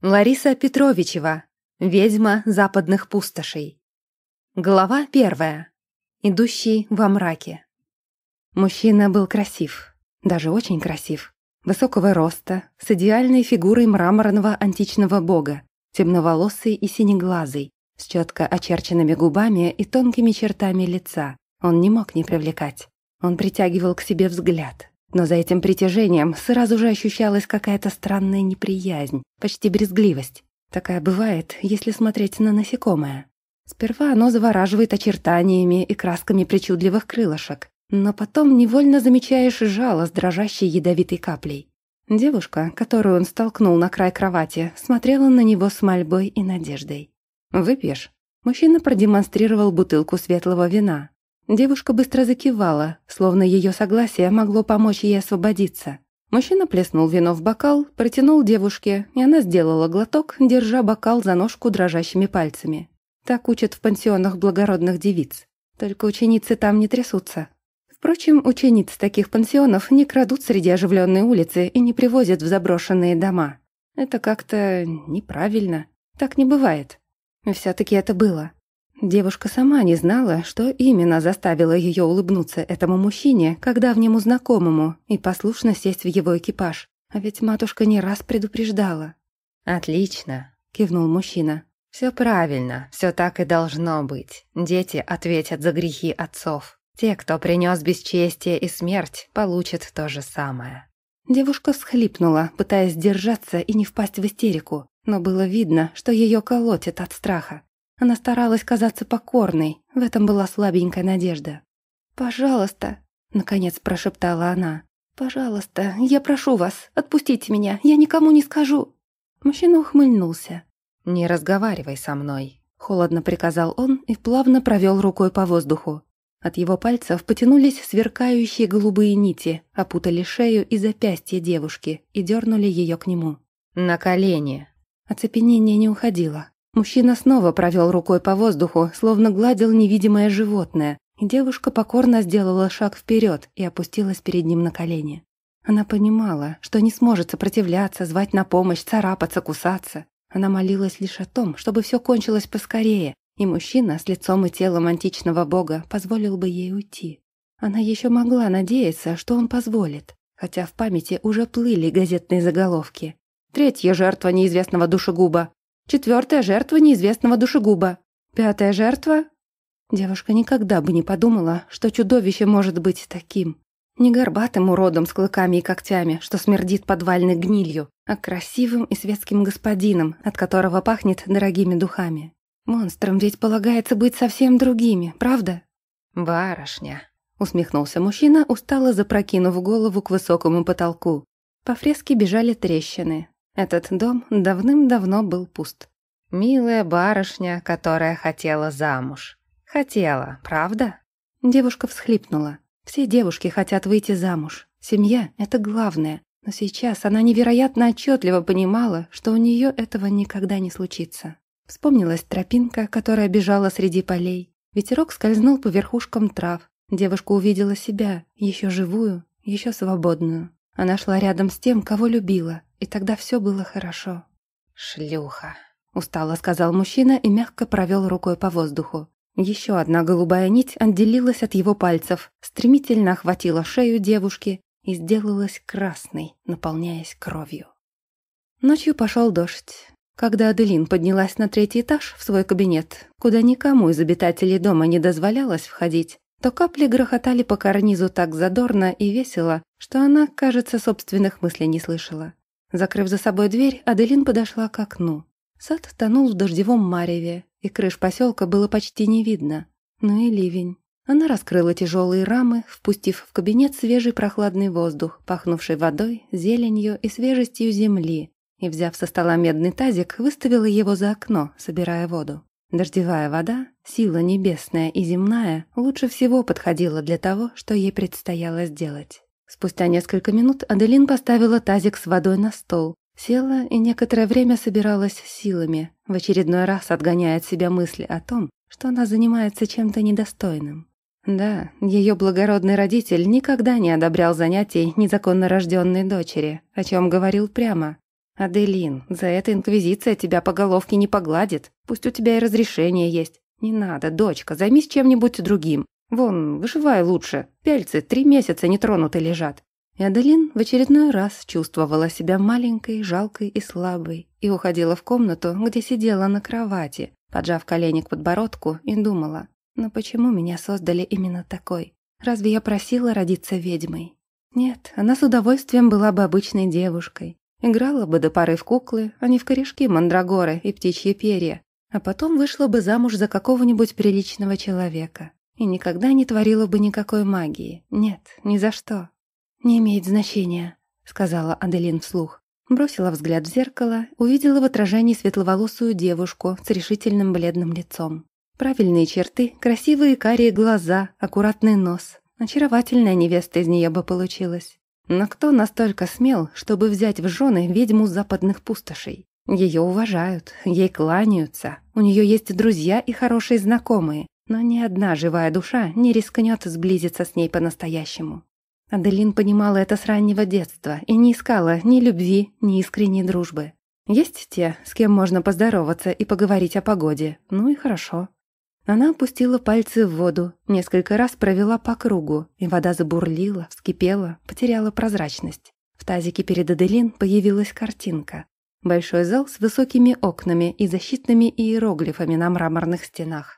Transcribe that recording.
Лариса Петровичева. Ведьма западных пустошей. Глава первая. Идущий во мраке. Мужчина был красив, даже очень красив. Высокого роста, с идеальной фигурой мраморного античного бога, темноволосый и синеглазый, с четко очерченными губами и тонкими чертами лица. Он не мог не привлекать. Он притягивал к себе взгляд, но за этим притяжением сразу же ощущалась какая-то странная неприязнь, почти брезгливость. Такая бывает, если смотреть на насекомое. Сперва оно завораживает очертаниями и красками причудливых крылышек, но потом невольно замечаешь жало с дрожащей ядовитой каплей. Девушка, которую он столкнул на край кровати, смотрела на него с мольбой и надеждой. «Выпьешь?» Мужчина продемонстрировал бутылку светлого вина. Девушка быстро закивала, словно ее согласие могло помочь ей освободиться. Мужчина плеснул вино в бокал, протянул девушке, и она сделала глоток, держа бокал за ножку дрожащими пальцами. Так учат в пансионах благородных девиц. Только ученицы там не трясутся. Впрочем, учениц таких пансионов не крадут среди оживленной улицы и не привозят в заброшенные дома. Это как-то неправильно. Так не бывает. Но все-таки это было. Девушка сама не знала, что именно заставило ее улыбнуться этому мужчине, когда в нему знакомому, и послушно сесть в его экипаж. А ведь матушка не раз предупреждала. «Отлично», — кивнул мужчина. «Все правильно, все так и должно быть. Дети ответят за грехи отцов. Те, кто принес бесчестие и смерть, получат то же самое». Девушка всхлипнула, пытаясь держаться и не впасть в истерику, но было видно, что ее колотит от страха. Она старалась казаться покорной, в этом была слабенькая надежда. «Пожалуйста», — наконец прошептала она. «Пожалуйста, я прошу вас, отпустите меня, я никому не скажу». Мужчина ухмыльнулся. «Не разговаривай со мной», — холодно приказал он и плавно провел рукой по воздуху. От его пальцев потянулись сверкающие голубые нити, опутали шею и запястье девушки и дернули ее к нему. «На колени!» Оцепенение не уходило. Мужчина снова провел рукой по воздуху, словно гладил невидимое животное, и девушка покорно сделала шаг вперед и опустилась перед ним на колени. Она понимала, что не сможет сопротивляться, звать на помощь, царапаться, кусаться. Она молилась лишь о том, чтобы все кончилось поскорее, и мужчина с лицом и телом античного бога позволил бы ей уйти. Она еще могла надеяться, что он позволит, хотя в памяти уже плыли газетные заголовки. «Третья жертва неизвестного душегуба. Четвертая жертва неизвестного душегуба. Пятая жертва... Девушка никогда бы не подумала, что чудовище может быть таким. Не горбатым уродом с клыками и когтями, что смердит подвальной гнилью, а красивым и светским господином, от которого пахнет дорогими духами. Монстрам ведь полагается быть совсем другими, правда? «Барышня», — усмехнулся мужчина, устало запрокинув голову к высокому потолку. По фреске бежали трещины. Этот дом давным-давно был пуст. Милая барышня, которая хотела замуж. Хотела, правда? Девушка всхлипнула. Все девушки хотят выйти замуж. Семья – это главное. Но сейчас она невероятно отчетливо понимала, что у нее этого никогда не случится. Вспомнилась тропинка, которая бежала среди полей. Ветерок скользнул по верхушкам трав. Девушка увидела себя, еще живую, еще свободную. Она шла рядом с тем, кого любила, и тогда все было хорошо. «Шлюха», — устало сказал мужчина и мягко провел рукой по воздуху. Еще одна голубая нить отделилась от его пальцев, стремительно охватила шею девушки и сделалась красной, наполняясь кровью. Ночью пошел дождь. Когда Аделин поднялась на третий этаж в свой кабинет, куда никому из обитателей дома не дозволялось входить, то капли грохотали по карнизу так задорно и весело, что она, кажется, собственных мыслей не слышала. Закрыв за собой дверь, Аделин подошла к окну. Сад тонул в дождевом мареве, и крыш поселка было почти не видно. Ну и ливень. Она раскрыла тяжелые рамы, впустив в кабинет свежий прохладный воздух, пахнувший водой, зеленью и свежестью земли, и, взяв со стола медный тазик, выставила его за окно, собирая воду. Дождевая вода, сила небесная и земная, лучше всего подходила для того, что ей предстояло сделать. Спустя несколько минут Аделин поставила тазик с водой на стол, села и некоторое время собиралась силами, в очередной раз отгоняя от себя мысли о том, что она занимается чем-то недостойным. Да, ее благородный родитель никогда не одобрял занятий незаконно рожденной дочери, о чем говорил прямо. «Аделин, за это инквизиция тебя по головке не погладит. Пусть у тебя и разрешение есть. Не надо, дочка, займись чем-нибудь другим. Вон, выживай лучше. Пяльцы три месяца нетронуты лежат. И Аделин в очередной раз чувствовала себя маленькой, жалкой и слабой и уходила в комнату, где сидела на кровати, поджав колени к подбородку и думала, «Но почему меня создали именно такой? Разве я просила родиться ведьмой?» Нет, она с удовольствием была бы обычной девушкой. Играла бы до пары в куклы, а не в корешки мандрагоры и птичьи перья, а потом вышла бы замуж за какого-нибудь приличного человека и никогда не творила бы никакой магии. Нет, ни за что. «Не имеет значения», — сказала Аделин вслух. Бросила взгляд в зеркало, увидела в отражении светловолосую девушку с решительным бледным лицом. Правильные черты, красивые карие глаза, аккуратный нос. Очаровательная невеста из нее бы получилась. Но кто настолько смел, чтобы взять в жены ведьму западных пустошей? Ее уважают, ей кланяются, у нее есть друзья и хорошие знакомые, но ни одна живая душа не рискнет сблизиться с ней по-настоящему. Аделин понимала это с раннего детства и не искала ни любви, ни искренней дружбы. Есть те, с кем можно поздороваться и поговорить о погоде, ну и хорошо. Она опустила пальцы в воду, несколько раз провела по кругу, и вода забурлила, вскипела, потеряла прозрачность. В тазике перед Аделин появилась картинка. Большой зал с высокими окнами и защитными иероглифами на мраморных стенах.